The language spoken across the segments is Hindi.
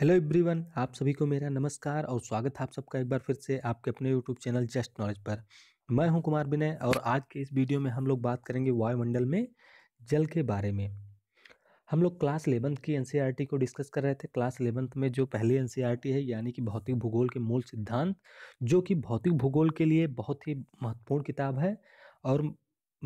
हेलो एवरीवन आप सभी को मेरा नमस्कार और स्वागत है आप सबका एक बार फिर से आपके अपने यूट्यूब चैनल जस्ट नॉलेज पर मैं हूं कुमार विनय और आज के इस वीडियो में हम लोग बात करेंगे वायुमंडल में जल के बारे में हम लोग क्लास एलेवंथ की एनसीईआरटी e को डिस्कस कर रहे थे क्लास एलेवंथ में जो पहली एन e है यानी कि भौतिक भूगोल के मूल सिद्धांत जो कि भौतिक भूगोल के लिए बहुत ही महत्वपूर्ण किताब है और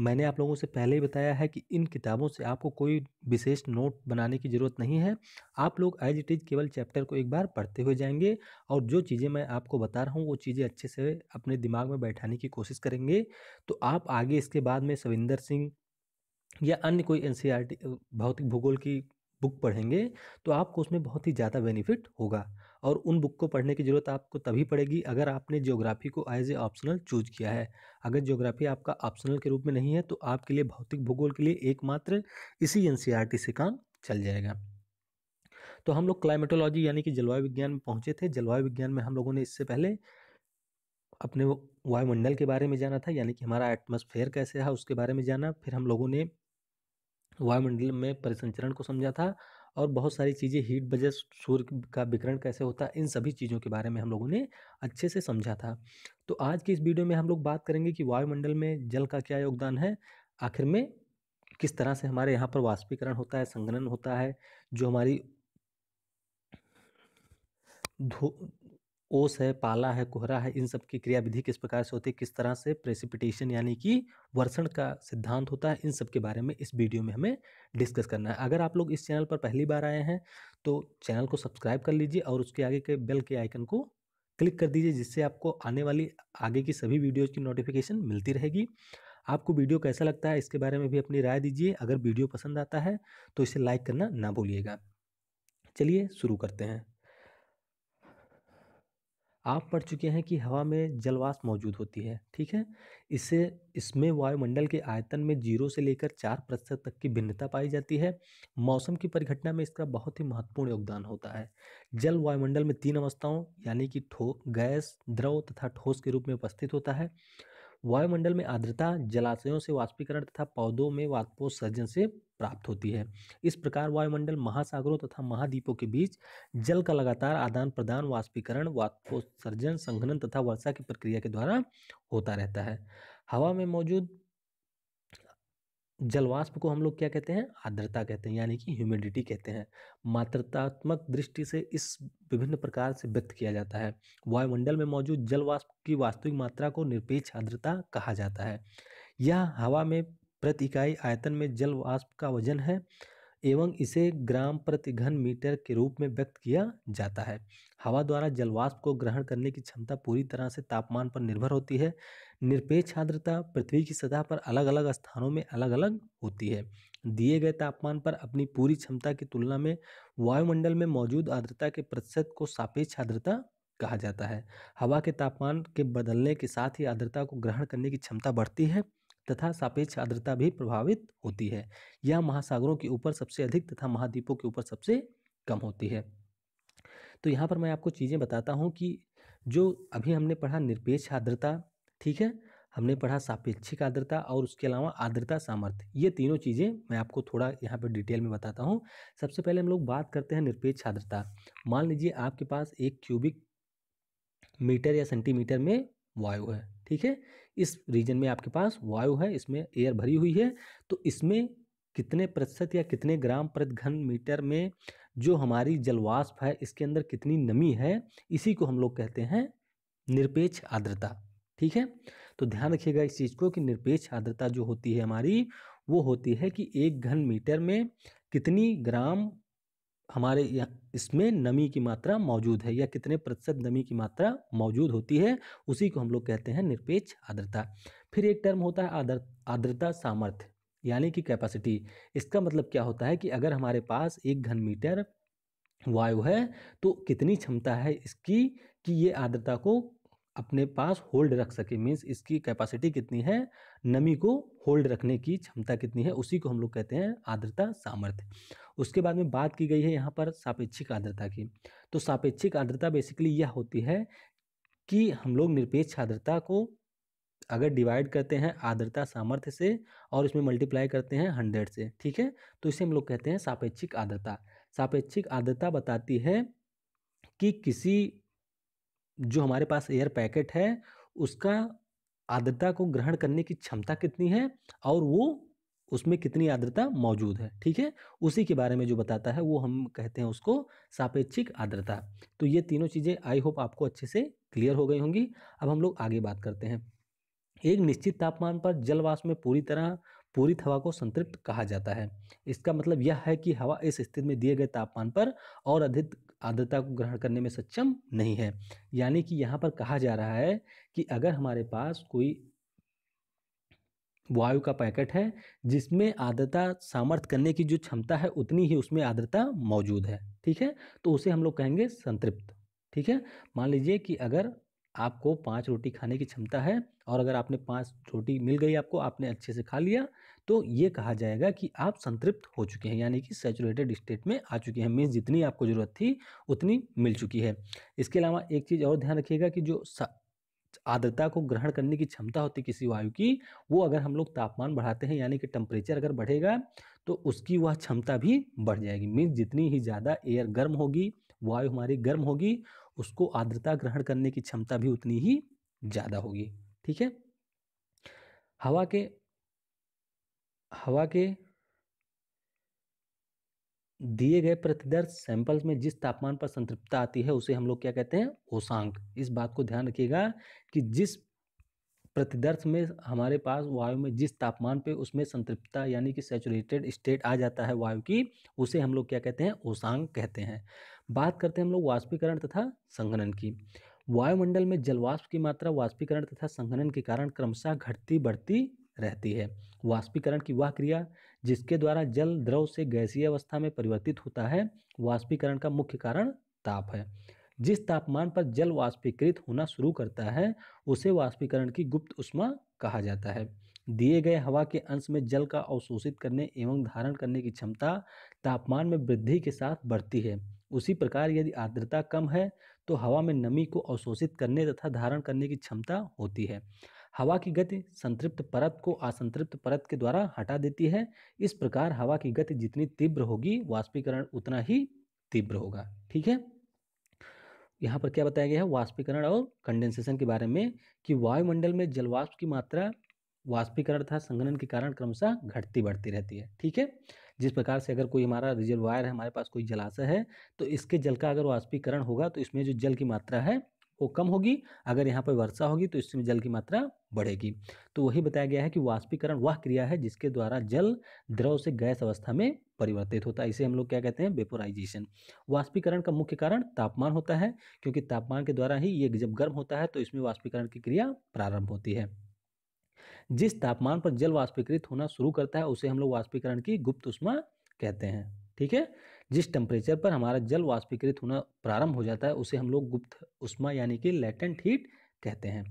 मैंने आप लोगों से पहले ही बताया है कि इन किताबों से आपको कोई विशेष नोट बनाने की ज़रूरत नहीं है आप लोग एज इट इज़ केवल चैप्टर को एक बार पढ़ते हुए जाएंगे और जो चीज़ें मैं आपको बता रहा हूँ वो चीज़ें अच्छे से अपने दिमाग में बैठाने की कोशिश करेंगे तो आप आगे इसके बाद में सविंदर सिंह या अन्य कोई एन भौतिक भूगोल की बुक पढ़ेंगे तो आपको उसमें बहुत ही ज़्यादा बेनिफिट होगा और उन बुक को पढ़ने की ज़रूरत आपको तभी पड़ेगी अगर आपने ज्योग्राफी को एज ए ऑप्शनल चूज किया है अगर ज्योग्राफी आपका ऑप्शनल के रूप में नहीं है तो आपके लिए भौतिक भूगोल के लिए एकमात्र इसी एन से काम चल जाएगा तो हम लोग क्लाइमेटोलॉजी यानी कि जलवायु विज्ञान में पहुंचे थे जलवायु विज्ञान में हम लोगों ने इससे पहले अपने वायुमंडल के बारे में जाना था यानी कि हमारा एटमोसफेयर कैसे है उसके बारे में जाना फिर हम लोगों ने वायुमंडल में परिसंचरण को समझा था और बहुत सारी चीज़ें हीट वजह सूर्य का विकरण कैसे होता है इन सभी चीज़ों के बारे में हम लोगों ने अच्छे से समझा था तो आज की इस वीडियो में हम लोग बात करेंगे कि वायुमंडल में जल का क्या योगदान है आखिर में किस तरह से हमारे यहाँ पर वाष्पीकरण होता है संगनन होता है जो हमारी धो ओस है पाला है कोहरा है इन सब की क्रियाविधि किस प्रकार से होती है किस तरह से प्रेसिपिटेशन यानी कि वर्षण का सिद्धांत होता है इन सब के बारे में इस वीडियो में हमें डिस्कस करना है अगर आप लोग इस चैनल पर पहली बार आए हैं तो चैनल को सब्सक्राइब कर लीजिए और उसके आगे के बेल के आइकन को क्लिक कर दीजिए जिससे आपको आने वाली आगे की सभी वीडियोज़ की नोटिफिकेशन मिलती रहेगी आपको वीडियो कैसा लगता है इसके बारे में भी अपनी राय दीजिए अगर वीडियो पसंद आता है तो इसे लाइक करना ना भूलिएगा चलिए शुरू करते हैं आप पढ़ चुके हैं कि हवा में जलवाष्प मौजूद होती है ठीक है इससे इसमें वायुमंडल के आयतन में जीरो से लेकर चार प्रतिशत तक की भिन्नता पाई जाती है मौसम की परिघटना में इसका बहुत ही महत्वपूर्ण योगदान होता है जल वायुमंडल में तीन अवस्थाओं यानी कि ठो गैस द्रव तथा ठोस के रूप में उपस्थित होता है वायुमंडल में आर्द्रता जलाशयों से वाष्पीकरण तथा पौधों में वाष्पोत्सर्जन से प्राप्त होती है इस प्रकार वायुमंडल महासागरों तथा महाद्वीपों के बीच जल का लगातार आदान प्रदान वाष्पीकरण वाष्पोत्सर्जन संघनन तथा वर्षा की प्रक्रिया के द्वारा होता रहता है हवा में मौजूद जलवाष्प को हम लोग क्या कहते हैं आर्द्रता कहते हैं यानी कि ह्यूमिडिटी कहते हैं मात्रतात्मक दृष्टि से इस विभिन्न प्रकार से व्यक्त किया जाता है वायुमंडल में मौजूद जलवाष्प की वास्तविक मात्रा को निरपेक्ष आर्द्रता कहा जाता है यह हवा में प्रति इकाई आयतन में जलवाष्प का वजन है एवं इसे ग्राम प्रति घन मीटर के रूप में व्यक्त किया जाता है हवा द्वारा जलवाष्प को ग्रहण करने की क्षमता पूरी तरह से तापमान पर निर्भर होती है निरपेक्ष आर्द्रता पृथ्वी की सतह पर अलग अलग स्थानों में अलग अलग होती है दिए गए तापमान पर अपनी पूरी क्षमता की तुलना में वायुमंडल में मौजूद आर्द्रता के प्रतिशत को सापेक्ष आर्द्रता कहा जाता है हवा के तापमान के बदलने के साथ ही आर्द्रता को ग्रहण करने की क्षमता बढ़ती है तथा सापेक्ष आर्द्रता भी प्रभावित होती है यह महासागरों के ऊपर सबसे अधिक तथा महाद्वीपों के ऊपर सबसे कम होती है तो यहाँ पर मैं आपको चीज़ें बताता हूँ कि जो अभी हमने पढ़ा निरपेक्ष आर्द्रता ठीक है हमने पढ़ा सापेक्षिक आर्द्रता और उसके अलावा आर्द्रता सामर्थ्य ये तीनों चीज़ें मैं आपको थोड़ा यहाँ पर डिटेल में बताता हूँ सबसे पहले हम लोग बात करते हैं निरपेक्ष आर्द्रता मान लीजिए आपके पास एक क्यूबिक मीटर या सेंटीमीटर में वायु है ठीक है इस रीजन में आपके पास वायु है इसमें एयर भरी हुई है तो इसमें कितने प्रतिशत या कितने ग्राम प्रति घन मीटर में जो हमारी जलवाष्प है इसके अंदर कितनी नमी है इसी को हम लोग कहते हैं निरपेक्ष आर्द्रता ठीक है तो ध्यान रखिएगा इस चीज़ को कि निरपेक्ष आर्द्रता जो होती है हमारी वो होती है कि एक घन मीटर में कितनी ग्राम हमारे यहाँ इसमें नमी की मात्रा मौजूद है या कितने प्रतिशत नमी की मात्रा मौजूद होती है उसी को हम लोग कहते हैं निरपेक्ष आर्द्रता फिर एक टर्म होता है आदर आर्द्रता सामर्थ्य यानी कि कैपेसिटी इसका मतलब क्या होता है कि अगर हमारे पास एक घन मीटर वायु है तो कितनी क्षमता है इसकी कि ये आर्द्रता को अपने पास होल्ड रख सके मीन्स इसकी कैपेसिटी कितनी है नमी को होल्ड रखने की क्षमता कितनी है उसी को हम लोग कहते हैं आर्द्रता सामर्थ्य उसके बाद में बात की गई है यहाँ पर सापेक्षिक आर्द्रता की तो सापेक्षिक आर्द्रता बेसिकली यह होती है कि हम लोग निरपेक्ष आर्द्रता को अगर डिवाइड करते हैं आर्द्रता सामर्थ्य से और इसमें मल्टीप्लाई करते हैं हंड्रेड से ठीक है तो इसे हम लोग कहते हैं सापेक्षिक आर्द्रता सापेक्षिक आर्द्रता बताती है कि किसी जो हमारे पास एयर पैकेट है उसका आर्द्रता को ग्रहण करने की क्षमता कितनी है और वो उसमें कितनी आर्द्रता मौजूद है ठीक है उसी के बारे में जो बताता है वो हम कहते हैं उसको सापेक्षिक आर्द्रता तो ये तीनों चीज़ें आई होप आपको अच्छे से क्लियर हो गई होंगी अब हम लोग आगे बात करते हैं एक निश्चित तापमान पर जलवाष्प में पूरी तरह पूरी हवा को संतृप्त कहा जाता है इसका मतलब यह है कि हवा इस स्थिति में दिए गए तापमान पर और अधिक आर्द्रता को ग्रहण करने में सक्षम नहीं है यानी कि यहाँ पर कहा जा रहा है कि अगर हमारे पास कोई वायु का पैकेट है जिसमें आर्द्रता सामर्थ्य करने की जो क्षमता है उतनी ही उसमें आर्द्रता मौजूद है ठीक है तो उसे हम लोग कहेंगे संतृप्त ठीक है मान लीजिए कि अगर आपको पांच रोटी खाने की क्षमता है और अगर आपने पांच रोटी मिल गई आपको आपने अच्छे से खा लिया तो ये कहा जाएगा कि आप संतृप्त हो चुके हैं यानी कि सेचुरेटेड स्टेट में आ चुके हैं मीन्स जितनी आपको ज़रूरत थी उतनी मिल चुकी है इसके अलावा एक चीज़ और ध्यान रखिएगा कि जो आर्द्रता को ग्रहण करने की क्षमता होती किसी वायु की वो अगर हम लोग तापमान बढ़ाते हैं यानी कि टेम्परेचर अगर बढ़ेगा तो उसकी वह क्षमता भी बढ़ जाएगी मीन्स जितनी ही ज़्यादा एयर गर्म होगी वायु हमारी गर्म होगी उसको आर्द्रता ग्रहण करने की क्षमता भी उतनी ही ज़्यादा होगी ठीक है हवा के हवा के दिए गए प्रतिदर्श सैंपल्स में जिस तापमान पर संतृप्तता आती है उसे हम लोग क्या कहते हैं ओसांक इस बात को ध्यान रखिएगा कि जिस प्रतिदर्श में हमारे पास वायु में जिस तापमान पे उसमें संतृप्तता यानी कि सेचुरेटेड स्टेट आ जाता है वायु की उसे हम लोग क्या कहते हैं ओसांग कहते हैं बात करते हैं हम लोग वाष्पीकरण तथा संघनन की वायुमंडल में जलवाष्प की मात्रा वाष्पीकरण तथा संघनन के कारण क्रमशः घटती बढ़ती रहती है वाष्पीकरण की वह क्रिया जिसके द्वारा जल द्रव से गैसीय अवस्था में परिवर्तित होता है वाष्पीकरण का मुख्य कारण ताप है जिस तापमान पर जल वाष्पीकृत होना शुरू करता है उसे वाष्पीकरण की गुप्त उष्मा कहा जाता है दिए गए हवा के अंश में जल का अवशोषित करने एवं धारण करने की क्षमता तापमान में वृद्धि के साथ बढ़ती है उसी प्रकार यदि आर्द्रता कम है तो हवा में नमी को अवशोषित करने तथा धारण करने की क्षमता होती है हवा की गति संतृप्त परत को असंतृप्त परत के द्वारा हटा देती है इस प्रकार हवा की गति जितनी तीव्र होगी वाष्पीकरण उतना ही तीव्र होगा ठीक है यहाँ पर क्या बताया गया है वाष्पीकरण और कंडेंसेशन के बारे में कि वायुमंडल में जलवाष्प की मात्रा वाष्पीकरण तथा संगठन के कारण क्रमशः घटती बढ़ती रहती है ठीक है जिस प्रकार से अगर कोई हमारा रिजर्वायर है हमारे पास कोई जलाशय है तो इसके जल का अगर वाष्पीकरण होगा तो इसमें जो जल की मात्रा है वो कम होगी अगर यहाँ पर वर्षा होगी तो इसमें जल की मात्रा बढ़ेगी तो वही बताया गया है कि वाष्पीकरण वह क्रिया है जिसके द्वारा जल द्रव से गैस अवस्था में परिवर्तित होता है इसे हम लोग क्या कहते हैं वेपोराइजेशन वाष्पीकरण का मुख्य कारण तापमान होता है क्योंकि तापमान के द्वारा ही ये जब गर्म होता है तो इसमें वाष्पीकरण की क्रिया प्रारंभ होती है जिस तापमान पर जल वाष्पीकृत होना शुरू करता है उसे हम लोग वाष्पीकरण की गुप्त उष्मा कहते हैं ठीक है जिस टेम्परेचर पर हमारा जल वाष्पीकृत होना प्रारंभ हो जाता है उसे हम लोग गुप्त उष्मा यानी कि लेटेंट हीट कहते हैं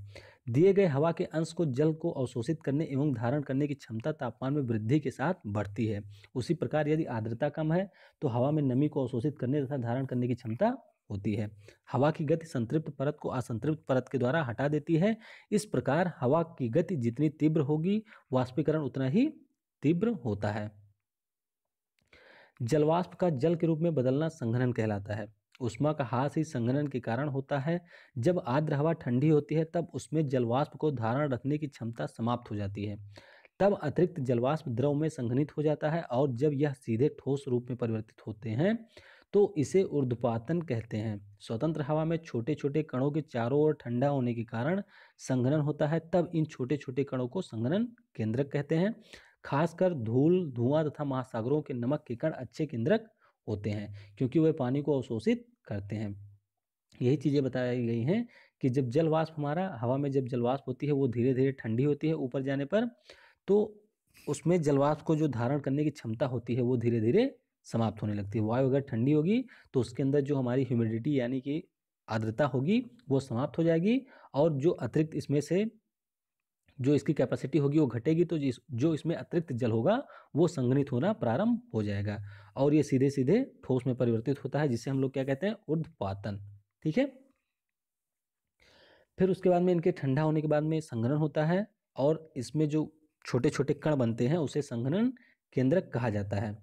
दिए गए हवा के अंश को जल को अवशोषित करने एवं धारण करने की क्षमता तापमान में वृद्धि के साथ बढ़ती है उसी प्रकार यदि आर्द्रता कम है तो हवा में नमी को अवशोषित करने तथा धारण करने की क्षमता होती है हवा की गति संतृप्त परत को असंतृप्त परत के द्वारा हटा देती है इस प्रकार हवा की गति जितनी तीव्र होगी वाष्पीकरण उतना ही तीव्र होता है जलवाष्प का जल के रूप में बदलना संघनन कहलाता है उष्मा का हास ही संघनन के कारण होता है जब आर्द्र हवा ठंडी होती है तब उसमें जलवाष्प को धारण रखने की क्षमता समाप्त हो जाती है तब अतिरिक्त जलवाष्प द्रव में संघनित हो जाता है और जब यह सीधे ठोस रूप में परिवर्तित होते हैं तो इसे ऊर्ध्वपातन कहते हैं स्वतंत्र हवा में छोटे छोटे कणों के चारों ओर ठंडा होने के कारण संघनन होता है तब इन छोटे छोटे कणों को संघनन केंद्रक कहते हैं खासकर धूल धुआं तथा महासागरों के नमक के कण अच्छे केंद्रक होते हैं क्योंकि वे पानी को अवशोषित करते हैं यही चीज़ें बताई गई हैं कि जब जलवाष्प हमारा हवा में जब जलवाष्प होती है वो धीरे धीरे ठंडी होती है ऊपर जाने पर तो उसमें जलवाष्प को जो धारण करने की क्षमता होती है वो धीरे धीरे समाप्त होने लगती है वायु अगर ठंडी होगी तो उसके अंदर जो हमारी ह्यूमिडिटी यानी कि आर्द्रता होगी वो समाप्त हो जाएगी और जो अतिरिक्त इसमें से जो इसकी कैपेसिटी होगी वो घटेगी तो जिस जो इसमें अतिरिक्त जल होगा वो संगणित होना प्रारंभ हो जाएगा और ये सीधे सीधे ठोस में परिवर्तित होता है जिसे हम लोग क्या कहते हैं उर्ध्वपातन ठीक है फिर उसके बाद में इनके ठंडा होने के बाद में संग्रहण होता है और इसमें जो छोटे छोटे कण बनते हैं उसे संग्रहण केंद्र कहा जाता है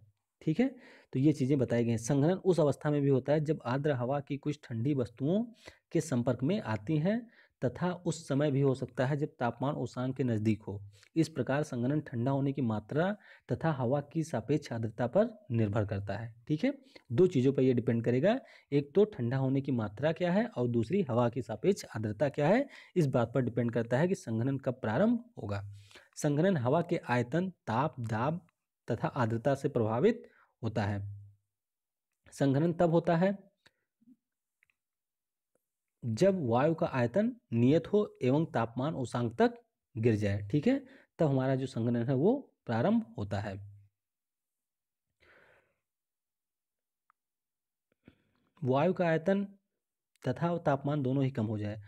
ठीक है तो ये चीज़ें बताई गई हैं उस अवस्था में भी होता है जब आर्द्र हवा की कुछ ठंडी वस्तुओं के संपर्क में आती हैं तथा उस समय भी हो सकता है जब तापमान ओसान के नज़दीक हो इस प्रकार संगनन ठंडा होने की मात्रा तथा हवा की सापेक्ष आर्द्रता पर निर्भर करता है ठीक है दो चीज़ों पर यह डिपेंड करेगा एक तो ठंडा होने की मात्रा क्या है और दूसरी हवा की सापेक्ष आर्द्रता क्या है इस बात पर डिपेंड करता है कि संघनन कब प्रारंभ होगा संघनन हवा के आयतन ताप दाब तथा आर्द्रता से प्रभावित होता है संघनन तब होता है जब वायु का आयतन नियत हो एवं तापमान उषांग तक गिर जाए ठीक है तब हमारा जो संघनन है वो प्रारंभ होता है वायु का आयतन तथा तापमान दोनों ही कम हो जाए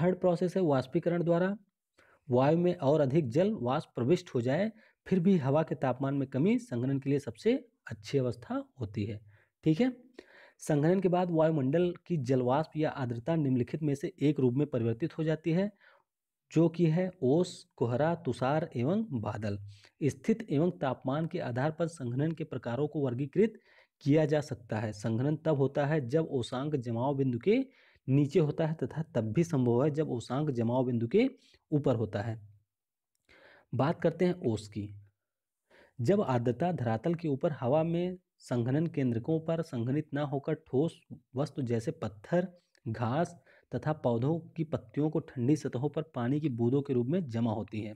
थर्ड प्रोसेस है वाष्पीकरण द्वारा वायु में और अधिक जल वाष्प प्रविष्ट हो जाए फिर भी हवा के तापमान में कमी संघनन के लिए सबसे अच्छी अवस्था होती है ठीक है संघनन के बाद वायुमंडल की जलवाष्प या आर्द्रता निम्नलिखित में से एक रूप में परिवर्तित हो जाती है जो कि है ओस कोहरा तुषार एवं बादल स्थित एवं तापमान के आधार पर संघनन के प्रकारों को वर्गीकृत किया जा सकता है संघनन तब होता है जब ओसांक जमाव बिंदु के नीचे होता है तथा तब भी संभव है जब ओसांक जमाव बिंदु के ऊपर होता है बात करते हैं ओस की जब आर्द्रता धरातल के ऊपर हवा में संघनन केंद्रकों पर संघनित न होकर ठोस वस्तु जैसे पत्थर घास तथा पौधों की पत्तियों को ठंडी सतहों पर पानी की बूंदों के रूप में जमा होती है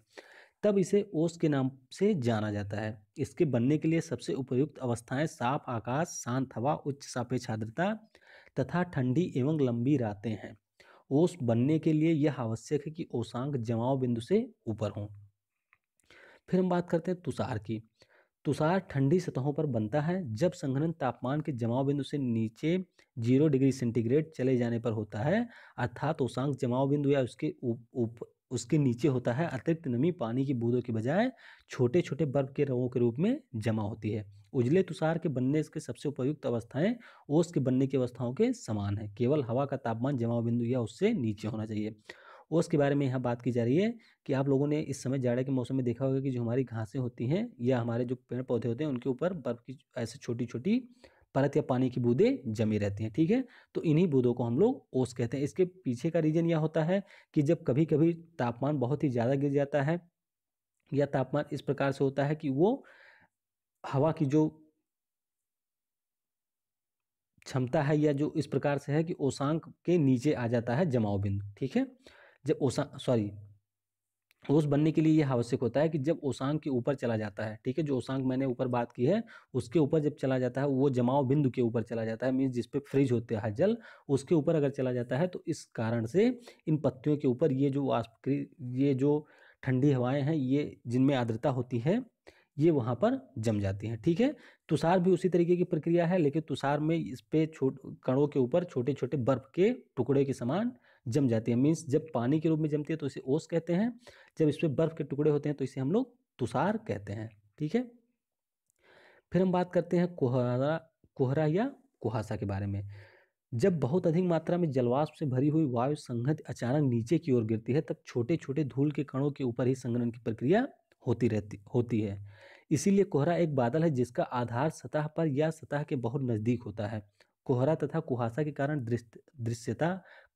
तब इसे ओस के नाम से जाना जाता है इसके बनने के लिए सबसे उपयुक्त अवस्थाएं साफ आकाश शांत हवा उच्च सापेक्ष आर्द्रता तथा ठंडी एवं लंबी रातें हैं ओस बनने के लिए यह आवश्यक है कि ओसांक जमाव बिंदु से ऊपर हों फिर हम बात करते हैं तुषार की तुषार ठंडी सतहों पर बनता है जब संघनन तापमान के जमाव बिंदु से नीचे जीरो डिग्री सेंटीग्रेड चले जाने पर होता है अर्थात उषांक जमाव बिंदु या उसके उप, उप उसके नीचे होता है अतिरिक्त नमी पानी की बूंदों के बजाय छोटे छोटे बर्फ के रंगों के रूप में जमा होती है उजले तुषार के बनने इसके सबसे उपयुक्त अवस्थाएं ओस के बनने की अवस्थाओं के समान है केवल हवा का तापमान जमाव बिंदु या उससे नीचे होना चाहिए ओस के बारे में यहाँ बात की जा रही है कि आप लोगों ने इस समय जाड़े के मौसम में देखा होगा कि जो हमारी घासें होती हैं या हमारे जो पेड़ पौधे होते हैं उनके ऊपर बर्फ की ऐसे छोटी छोटी परत या पानी की बूंदें जमी रहती हैं ठीक है तो इन्हीं बूंदों को हम लोग ओस कहते हैं इसके पीछे का रीज़न यह होता है कि जब कभी कभी तापमान बहुत ही ज़्यादा गिर जाता है या तापमान इस प्रकार से होता है कि वो हवा की जो क्षमता है या जो इस प्रकार से है कि ओसांक के नीचे आ जाता है जमाव बिंदु ठीक है जब ओसा सॉरी ओस बनने के लिए यह आवश्यक होता है कि जब ओसांग के ऊपर चला जाता है ठीक है जो ओसांग मैंने ऊपर बात की है उसके ऊपर जब चला जाता है वो जमाव बिंदु के ऊपर चला जाता है मीन्स जिसपे फ्रिज होते हैं जल उसके ऊपर अगर चला जाता है तो इस कारण से इन पत्तियों के ऊपर ये जो वाष्प ये जो ठंडी हवाएं हैं ये जिनमें आर्द्रता होती है ये वहाँ पर जम जाती हैं ठीक है तुषार भी उसी तरीके की प्रक्रिया है लेकिन तुषार में इस पर छोट कणों के ऊपर छोटे छोटे बर्फ के टुकड़े के समान जम जाती है मीन्स जब पानी के रूप में जमती है तो इसे ओस कहते हैं जब इस पर बर्फ के टुकड़े होते हैं तो इसे हम लोग तुषार कहते हैं ठीक है फिर हम बात करते हैं कोहरा कोहरा या कुहासा के बारे में जब बहुत अधिक मात्रा में जलवाष्प से भरी हुई वायु संघत अचानक नीचे की ओर गिरती है तब छोटे छोटे धूल के कणों के ऊपर ही संग्रहण की प्रक्रिया होती रहती होती है इसीलिए कोहरा एक बादल है जिसका आधार सतह पर या सतह के बहुत नज़दीक होता है कोहरा तथा कुहासा के कारण दृश्यता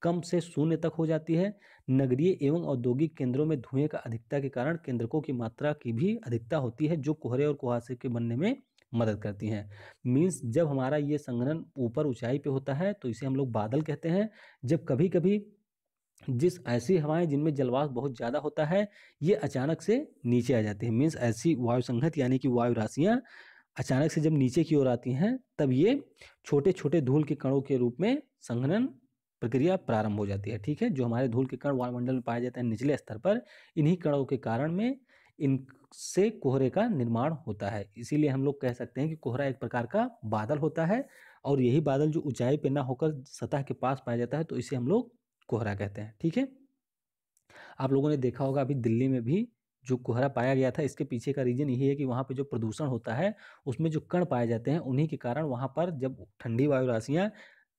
कम से शून्य तक हो जाती है नगरीय एवं औद्योगिक केंद्रों में धुएं का अधिकता के कारण केंद्रकों की मात्रा की भी अधिकता होती है जो कोहरे और कुहासे के बनने में मदद करती हैं मीन्स जब हमारा ये संग्रहण ऊपर ऊंचाई पे होता है तो इसे हम लोग बादल कहते हैं जब कभी कभी जिस ऐसी हवाएं जिनमें जलवास बहुत ज़्यादा होता है ये अचानक से नीचे आ जाती है मीन्स ऐसी वायु संगत यानी कि वायु राशियाँ अचानक से जब नीचे की ओर आती हैं तब ये छोटे छोटे धूल के कणों के रूप में संघनन प्रक्रिया प्रारंभ हो जाती है ठीक है जो हमारे धूल के कण वायुमंडल में पाए जाते हैं निचले स्तर पर इन्हीं कणों के कारण में इनसे कोहरे का निर्माण होता है इसीलिए हम लोग कह सकते हैं कि कोहरा एक प्रकार का बादल होता है और यही बादल जो ऊंचाई पर ना होकर सतह के पास पाया जाता है तो इसे हम लोग कोहरा कहते हैं ठीक है आप लोगों ने देखा होगा अभी दिल्ली में भी जो कोहरा पाया गया था इसके पीछे का रीज़न यही है कि वहाँ पर जो प्रदूषण होता है उसमें जो कण पाए जाते हैं उन्हीं के कारण वहाँ पर जब ठंडी वायु राशियाँ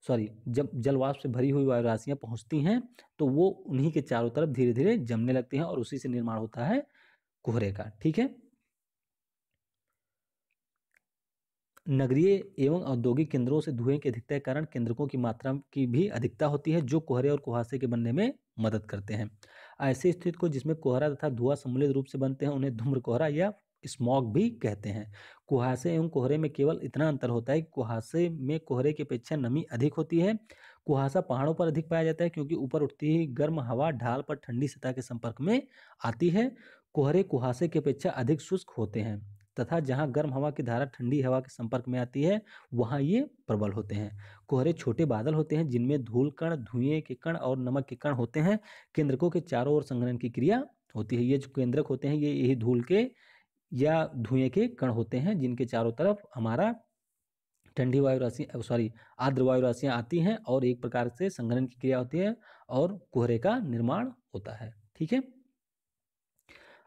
सॉरी जब जलवाष्प से भरी हुई वायु राशियाँ पहुँचती हैं तो वो उन्हीं के चारों तरफ धीरे धीरे जमने लगती हैं और उसी से निर्माण होता है कोहरे का ठीक है नगरीय एवं औद्योगिक केंद्रों से धुएं के अधिकता के कारण केंद्रकों की मात्रा की भी अधिकता होती है जो कोहरे और कुहासे के बनने में मदद करते हैं ऐसे स्थिति को जिसमें कोहरा तथा धुआं सम्मिलित रूप से बनते हैं उन्हें धूम्र कोहरा या स्मॉग भी कहते हैं कुहासे एवं कोहरे में केवल इतना अंतर होता है कि कुहासे में कोहरे की अपेक्षा नमी अधिक होती है कुहासा पहाड़ों पर अधिक पाया जाता है क्योंकि ऊपर उठती ही गर्म हवा ढाल पर ठंडी सतह के संपर्क में आती है कोहरे कुहासे की अपेक्षा अधिक शुष्क होते हैं तथा जहाँ गर्म हवा की धारा ठंडी हवा के संपर्क में आती है वहाँ ये प्रबल होते हैं कोहरे छोटे बादल होते हैं जिनमें धूल कण धुएं के कण और नमक के कण होते हैं केंद्रकों के चारों ओर संग्रहण की क्रिया होती है ये जो केंद्रक होते हैं ये यही धूल के या धुएं के कण होते हैं जिनके चारों तरफ हमारा ठंडी वायु राशि सॉरी आर्द्र वायु राशियाँ आती हैं और एक प्रकार से संग्रहण की क्रिया होती है और कोहरे का निर्माण होता है ठीक है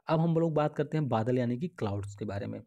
अब हम लोग बात करते हैं बादल यानी कि क्लाउड्स के बारे में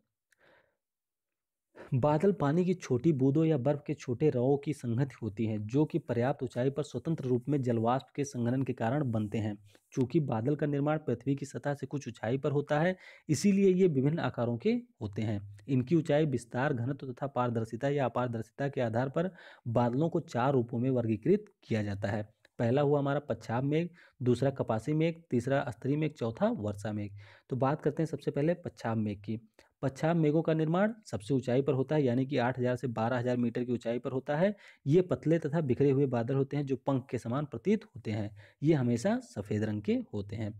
बादल पानी की छोटी बूंदों या बर्फ के छोटे रवों की संगति होती है जो कि पर्याप्त ऊंचाई पर स्वतंत्र रूप में जलवाष्प के संघनन के कारण बनते हैं चूंकि बादल का निर्माण पृथ्वी की सतह से कुछ ऊंचाई पर होता है इसीलिए ये विभिन्न आकारों के होते हैं इनकी ऊंचाई विस्तार घनत्व तथा पारदर्शिता या अपारदर्शिता के आधार पर बादलों को चार रूपों में वर्गीकृत किया जाता है पहला हुआ हमारा पच्छाब मेघ दूसरा कपासी मेघ तीसरा स्त्री मेघ चौथा वर्षा मेघ तो बात करते हैं सबसे पहले पच्छाब मेघ की पच्छा मेघों का निर्माण सबसे ऊंचाई पर होता है यानी कि 8000 से 12000 मीटर की ऊंचाई पर होता है ये पतले तथा बिखरे हुए बादल होते हैं जो पंख के समान प्रतीत होते हैं ये हमेशा सफ़ेद रंग के होते हैं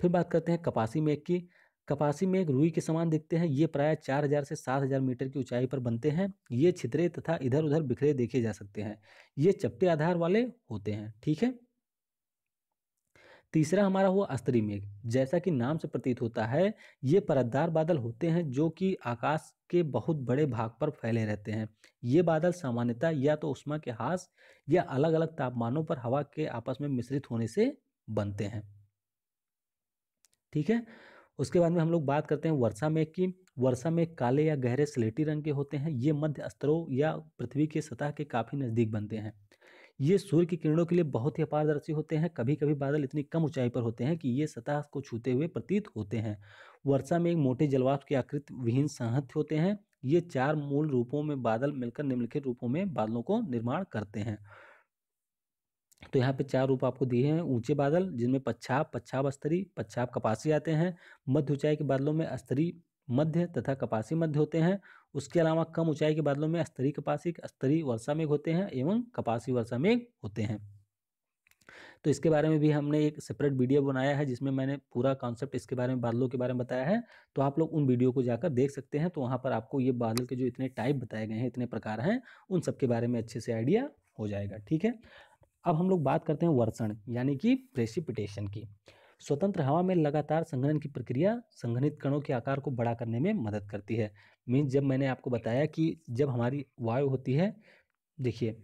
फिर बात करते हैं कपासी मेघ की कपासी मेघ रुई के समान दिखते हैं ये प्राय 4000 से 7000 मीटर की ऊंचाई पर बनते हैं ये छितरे तथा इधर उधर बिखरे देखे जा सकते हैं ये चपटे आधार वाले होते हैं ठीक है तीसरा हमारा हुआ अस्त्री मेघ जैसा कि नाम से प्रतीत होता है ये परतदार बादल होते हैं जो कि आकाश के बहुत बड़े भाग पर फैले रहते हैं ये बादल सामान्यतः या तो उष्मा के हास या अलग अलग तापमानों पर हवा के आपस में मिश्रित होने से बनते हैं ठीक है उसके बाद में हम लोग बात करते हैं वर्षा मेघ की वर्षा मेघ काले या गहरे स्लेटी रंग के होते हैं ये मध्य स्तरों या पृथ्वी के सतह के काफ़ी नज़दीक बनते हैं ये सूर्य की किरणों के लिए बहुत ही अपारदर्शी होते हैं कभी कभी बादल इतनी कम ऊंचाई पर होते हैं कि ये सतह को छूते हुए प्रतीत होते हैं वर्षा में एक मोटे जलवाष्प के आकृति विहीन साहत्य होते हैं ये चार मूल रूपों में बादल मिलकर निम्नलिखित रूपों में बादलों को निर्माण करते हैं तो यहाँ पे चार रूप आपको दिए हैं ऊंचे बादल जिनमें पच्छाब पच्छाब अस्तरी पच्छाब कपासी आते हैं मध्य ऊंचाई के बादलों में अस्तरी मध्य तथा कपासी मध्य होते हैं उसके अलावा कम ऊंचाई के बादलों में स्तरी कपासी स्तरी वर्षा मेघ होते हैं एवं कपासी वर्षा मेघ होते हैं तो इसके बारे में भी हमने एक सेपरेट वीडियो बनाया है जिसमें मैंने पूरा कॉन्सेप्ट इसके बारे में बादलों के बारे में बताया है तो आप लोग उन वीडियो को जाकर देख सकते हैं तो वहाँ पर आपको ये बादल के जो इतने टाइप बताए गए हैं इतने प्रकार हैं उन सबके बारे में अच्छे से आइडिया हो जाएगा ठीक है अब हम लोग बात करते हैं वर्षण यानी कि प्रेसिपिटेशन की स्वतंत्र हवा में लगातार संघनन की प्रक्रिया संघनित कणों के आकार को बड़ा करने में मदद करती है मीन जब मैंने आपको बताया कि जब हमारी वायु होती है देखिए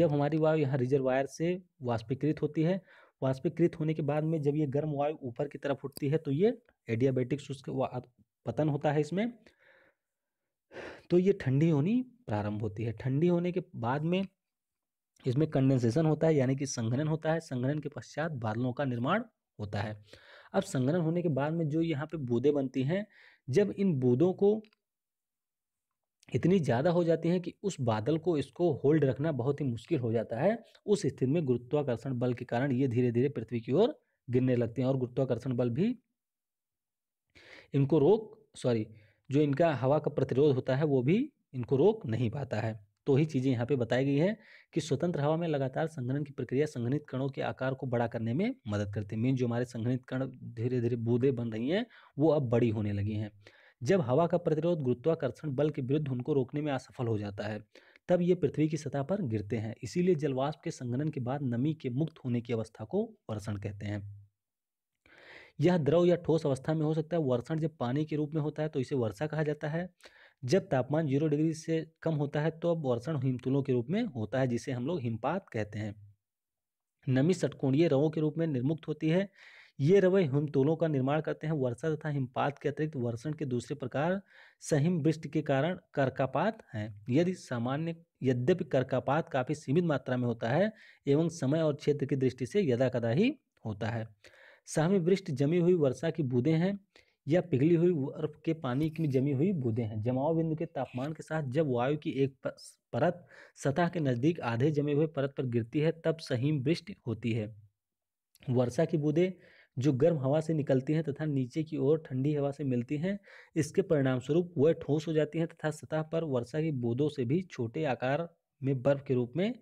जब हमारी वायु यहाँ रिजर्वायर से वाष्पीकृत होती है वाष्पीकृत होने के बाद में जब ये गर्म वायु ऊपर की तरफ उठती है तो ये एडियाबेटिक शुष्क पतन होता है इसमें तो ये ठंडी होनी प्रारंभ होती है ठंडी होने के बाद में इसमें कंडेंसेशन होता है यानी कि संघनन होता है संघनन के पश्चात बादलों का निर्माण होता है अब संग्रहण होने के बाद में जो यहाँ पे बूंदें बनती हैं जब इन बूंदों को इतनी ज़्यादा हो जाती हैं कि उस बादल को इसको होल्ड रखना बहुत ही मुश्किल हो जाता है उस स्थिति में गुरुत्वाकर्षण बल के कारण ये धीरे धीरे पृथ्वी की ओर गिरने लगते हैं और गुरुत्वाकर्षण बल भी इनको रोक सॉरी जो इनका हवा का प्रतिरोध होता है वो भी इनको रोक नहीं पाता है तो ही चीज़ें यहाँ पे बताई गई है कि स्वतंत्र हवा में लगातार संघनन की प्रक्रिया संघनित कणों के आकार को बड़ा करने में मदद करती है मीन जो हमारे संघनित कण धीरे धीरे बूंदे बन रही हैं वो अब बड़ी होने लगी हैं जब हवा का प्रतिरोध गुरुत्वाकर्षण बल के विरुद्ध उनको रोकने में असफल हो जाता है तब ये पृथ्वी की सतह पर गिरते हैं इसीलिए जलवाष्प के संघनन के बाद नमी के मुक्त होने की अवस्था को वर्षण कहते हैं यह द्रव या ठोस अवस्था में हो सकता है वर्षण जब पानी के रूप में होता है तो इसे वर्षा कहा जाता है जब तापमान जीरो डिग्री से कम होता है तो अब वर्षण हिमतुलों के रूप में होता है जिसे हम लोग हिमपात कहते हैं नमी षटकोणीय रवों के रूप में निर्मुक्त होती है ये रवे हिमतुलों का निर्माण करते हैं वर्षा तथा हिमपात के अतिरिक्त वर्षण के दूसरे प्रकार सहिम वृष्टि के कारण कर्कापात है यदि सामान्य यद्यपि कर्कापात काफ़ी सीमित मात्रा में होता है एवं समय और क्षेत्र की दृष्टि से यदा कदा ही होता है सहमी वृष्टि जमी हुई वर्षा की बूंदें हैं या पिघली हुई बर्फ के पानी में जमी हुई बूंदे हैं जमाव बिंदु के तापमान के साथ जब वायु की एक परत सतह के नज़दीक आधे जमे हुए परत पर गिरती है तब सहीम वृष्टि होती है वर्षा की बूंदे जो गर्म हवा से निकलती हैं तथा नीचे की ओर ठंडी हवा से मिलती हैं इसके परिणाम स्वरूप वह ठोस हो जाती हैं तथा सतह पर वर्षा की बूंदों से भी छोटे आकार में बर्फ के रूप में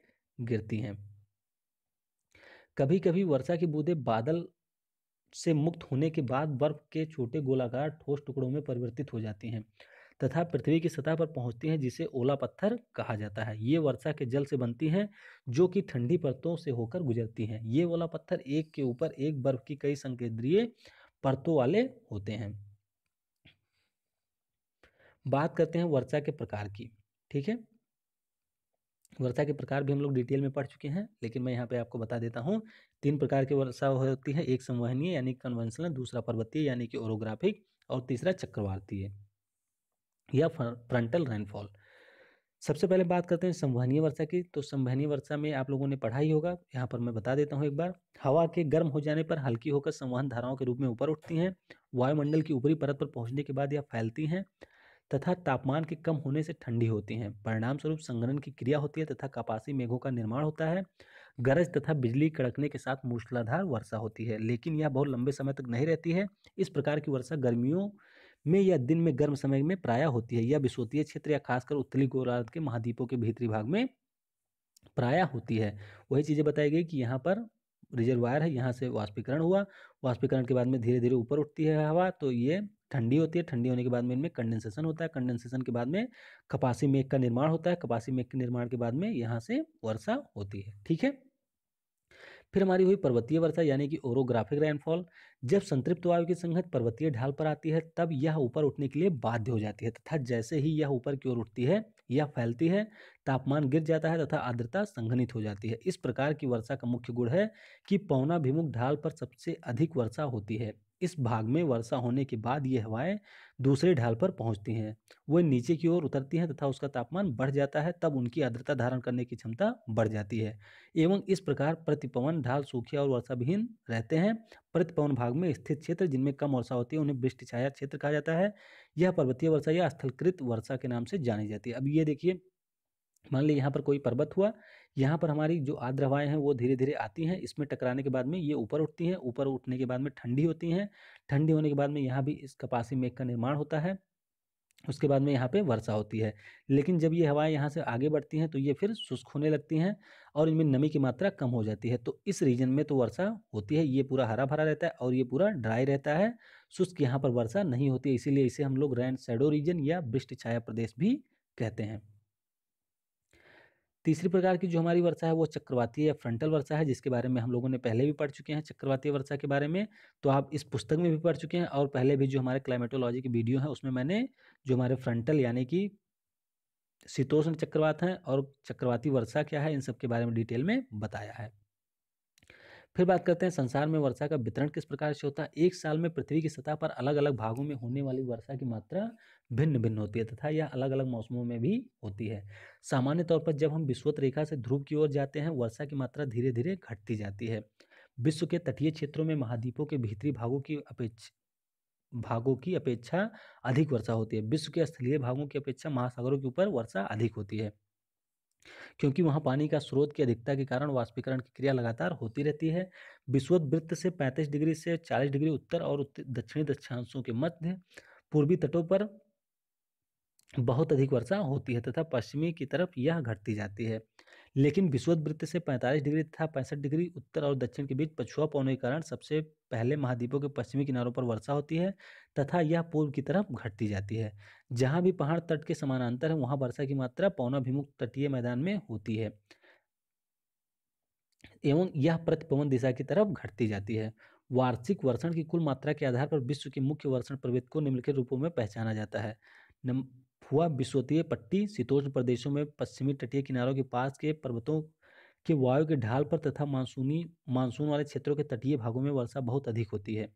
गिरती हैं कभी कभी वर्षा की बूंदें बादल से मुक्त होने के बाद बर्फ के छोटे गोलाकार ठोस टुकड़ों में परिवर्तित हो जाती हैं तथा पृथ्वी की सतह पर पहुंचती हैं जिसे ओला पत्थर कहा जाता है ये वर्षा के जल से बनती हैं जो कि ठंडी परतों से होकर गुजरती हैं ये ओला पत्थर एक के ऊपर एक बर्फ की कई संकेंद्रीय परतों वाले होते हैं बात करते हैं वर्षा के प्रकार की ठीक है वर्षा के प्रकार भी हम लोग डिटेल में पढ़ चुके हैं लेकिन मैं यहाँ पे आपको बता देता हूँ तीन प्रकार की वर्षा होती है एक संवहनीय यानी कन्वेंशनल दूसरा पर्वतीय यानी कि ओरोग्राफिक और तीसरा चक्रवातीय या फ्रंटल रेनफॉल सबसे पहले बात करते हैं संवहनीय वर्षा की तो संवहनीय वर्षा में आप लोगों ने पढ़ा ही होगा यहाँ पर मैं बता देता हूँ एक बार हवा के गर्म हो जाने पर हल्की होकर संवहन धाराओं के रूप में ऊपर उठती हैं वायुमंडल की ऊपरी परत पर पहुँचने के बाद यह फैलती हैं तथा तापमान के कम होने से ठंडी होती हैं परिणाम स्वरूप की क्रिया होती है तथा कपासी मेघों का निर्माण होता है गरज तथा बिजली कड़कने के साथ मूसलाधार वर्षा होती है लेकिन यह बहुत लंबे समय तक नहीं रहती है इस प्रकार की वर्षा गर्मियों में या दिन में गर्म समय में प्राय होती है यह विश्वतीय क्षेत्र या खासकर उत्तरी गोलार्ध के महाद्वीपों के भीतरी भाग में प्राय होती है वही चीज़ें बताई गई कि यहाँ पर रिजर्वायर है यहाँ से वाष्पीकरण हुआ वाष्पीकरण के बाद में धीरे धीरे ऊपर उठती है हवा तो ये ठंडी होती है ठंडी होने के बाद में इनमें कंडेंसेशन होता है कंडेंसेशन के बाद में कपासी मेघ का निर्माण होता है कपासी मेघ के निर्माण के बाद में यहाँ से वर्षा होती है ठीक है फिर हमारी हुई पर्वतीय वर्षा यानी कि ओरोग्राफिक रेनफॉल जब संतृप्त वायु की संगत पर्वतीय ढाल पर आती है तब यह ऊपर उठने के लिए बाध्य हो जाती है तथा जैसे ही यह ऊपर की ओर उठती है यह फैलती है तापमान गिर जाता है तथा आर्द्रता संघनित हो जाती है इस प्रकार की वर्षा का मुख्य गुण है कि पौना भिमुख ढाल पर सबसे अधिक वर्षा होती है इस भाग में वर्षा होने के बाद ये हवाएं दूसरे ढाल पर पहुंचती हैं वह नीचे की ओर उतरती हैं तथा उसका तापमान बढ़ जाता है तब उनकी आर्द्रता धारण करने की क्षमता बढ़ जाती है एवं इस प्रकार प्रतिपवन ढाल सूखे और वर्षाविहीन रहते हैं प्रतिपवन भाग में स्थित क्षेत्र जिनमें कम वर्षा होती है उन्हें वृष्टि छाया क्षेत्र कहा जाता है यह पर्वतीय वर्षा या स्थलकृत वर्षा के नाम से जानी जाती है अब ये देखिए मान ली यहाँ पर कोई पर्वत हुआ यहाँ पर हमारी जो आर्द्र हवाएं हैं वो धीरे धीरे आती हैं इसमें टकराने के बाद में ये ऊपर उठती हैं ऊपर उठने के बाद में ठंडी होती हैं ठंडी होने के बाद में यहाँ भी इस कपासी मेघ का निर्माण होता है उसके बाद में यहाँ पे वर्षा होती है लेकिन जब ये हवाएं यहाँ से आगे बढ़ती हैं तो ये फिर शुष्क होने लगती हैं और इनमें नमी की मात्रा कम हो जाती है तो इस रीजन में तो वर्षा होती है ये पूरा हरा भरा रहता है और ये पूरा ड्राई रहता है शुष्क यहाँ पर वर्षा नहीं होती है इसीलिए इसे हम लोग रैन सैडो रीजन या वृष्ट छाया प्रदेश भी कहते हैं तीसरी प्रकार की जो हमारी वर्षा है वो चक्रवाती या फ्रंटल वर्षा है जिसके बारे में हम लोगों ने पहले भी पढ़ चुके हैं चक्रवातीय वर्षा के बारे में तो आप इस पुस्तक में भी पढ़ चुके हैं और पहले भी जो हमारे क्लाइमेटोलॉजी की वीडियो है उसमें मैंने जो हमारे फ्रंटल यानी कि शीतोष्ण चक्रवात हैं और चक्रवाती वर्षा क्या है इन सब के बारे में डिटेल में बताया है फिर बात करते हैं संसार में वर्षा का वितरण किस प्रकार से होता है एक साल में पृथ्वी की सतह पर अलग अलग भागों में होने वाली वर्षा की मात्रा भिन्न भिन्न होती है तथा यह अलग अलग मौसमों में भी होती है सामान्य तौर पर जब हम विश्वत रेखा से ध्रुव की ओर जाते हैं वर्षा की मात्रा धीरे धीरे घटती जाती है विश्व के तटीय क्षेत्रों में महाद्वीपों के भीतरी भागों की अपेक्षा भागों की अपेक्षा अधिक वर्षा होती है विश्व के स्थलीय भागों की अपेक्षा महासागरों के ऊपर वर्षा अधिक होती है क्योंकि वहाँ पानी का स्रोत की अधिकता के कारण वाष्पीकरण की क्रिया लगातार होती रहती है विश्वत वृत्त से 35 डिग्री से 40 डिग्री उत्तर और दक्षिणी दक्षांशों के मध्य पूर्वी तटों पर बहुत अधिक वर्षा होती है तथा पश्चिमी की तरफ यह घटती जाती है लेकिन विश्वत वृत्त से 45 डिग्री तथा पैंसठ डिग्री उत्तर और दक्षिण के बीच पछुआ पौने के कारण सबसे पहले महाद्वीपों के पश्चिमी किनारों पर वर्षा होती है तथा यह पूर्व की तरफ घटती जाती है जहाँ भी पहाड़ तट के समानांतर है वहाँ वर्षा की मात्रा पौनाभिमुख तटीय मैदान में होती है एवं यह प्रति पवन दिशा की तरफ घटती जाती है वार्षिक वर्षण की कुल मात्रा के आधार पर विश्व के मुख्य वर्षण प्रभेद को निम्नलिखित रूपों में पहचाना जाता है हुआ विश्वतीय पट्टी शीतोष्ण प्रदेशों में पश्चिमी तटीय किनारों के पास के पर्वतों के वायु के ढाल पर तथा मानसूनी मानसून वाले क्षेत्रों के तटीय भागों में वर्षा बहुत अधिक होती है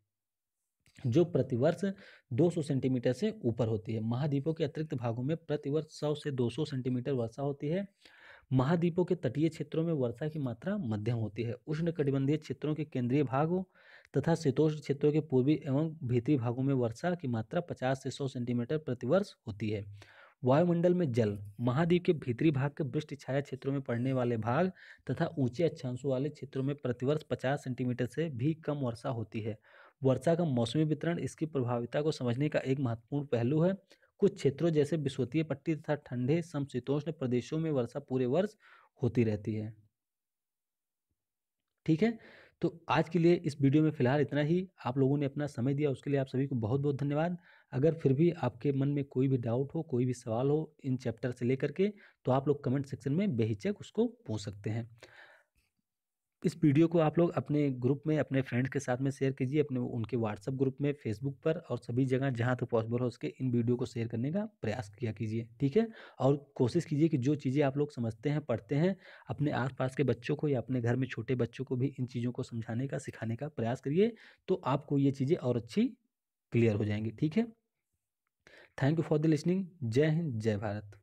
जो प्रतिवर्ष 200 सेंटीमीटर से ऊपर होती है महाद्वीपों के अतिरिक्त भागों में प्रतिवर्ष 100 से 200 सेंटीमीटर वर्षा होती है महाद्वीपों के तटीय क्षेत्रों में वर्षा की मात्रा मध्यम होती है उष्णकटिबंधीय क्षेत्रों के केंद्रीय भागों तथा शीतोष्ण क्षेत्रों के पूर्वी एवं भीतरी भागों में वर्षा की मात्रा पचास से सौ सेंटीमीटर प्रतिवर्ष होती है वायुमंडल में जल महाद्वीप के भीतरी भाग के वृष्टि छाया क्षेत्रों में पड़ने वाले भाग तथा ऊंचे अक्षांशों वाले क्षेत्रों में प्रतिवर्ष पचास सेंटीमीटर से भी कम वर्षा होती है वर्षा का मौसमी वितरण इसकी प्रभाविता को समझने का एक महत्वपूर्ण पहलू है कुछ क्षेत्रों जैसे विश्वतीय पट्टी तथा ठंडे समशीतोष्ण प्रदेशों में वर्षा पूरे वर्ष होती रहती है ठीक है तो आज के लिए इस वीडियो में फ़िलहाल इतना ही आप लोगों ने अपना समय दिया उसके लिए आप सभी को बहुत बहुत धन्यवाद अगर फिर भी आपके मन में कोई भी डाउट हो कोई भी सवाल हो इन चैप्टर से लेकर के तो आप लोग कमेंट सेक्शन में बेहिचक उसको पूछ सकते हैं इस वीडियो को आप लोग अपने ग्रुप में अपने फ्रेंड्स के साथ में शेयर कीजिए अपने उनके व्हाट्सअप ग्रुप में फेसबुक पर और सभी जगह जहाँ तक तो पॉसिबल हो सके इन वीडियो को शेयर करने का प्रयास किया कीजिए ठीक है और कोशिश कीजिए कि जो चीज़ें आप लोग समझते हैं पढ़ते हैं अपने आसपास के बच्चों को या अपने घर में छोटे बच्चों को भी इन चीज़ों को समझाने का सिखाने का प्रयास करिए तो आपको ये चीज़ें और अच्छी क्लियर हो जाएंगी ठीक है thank you for the listening जय हिंद जय भारत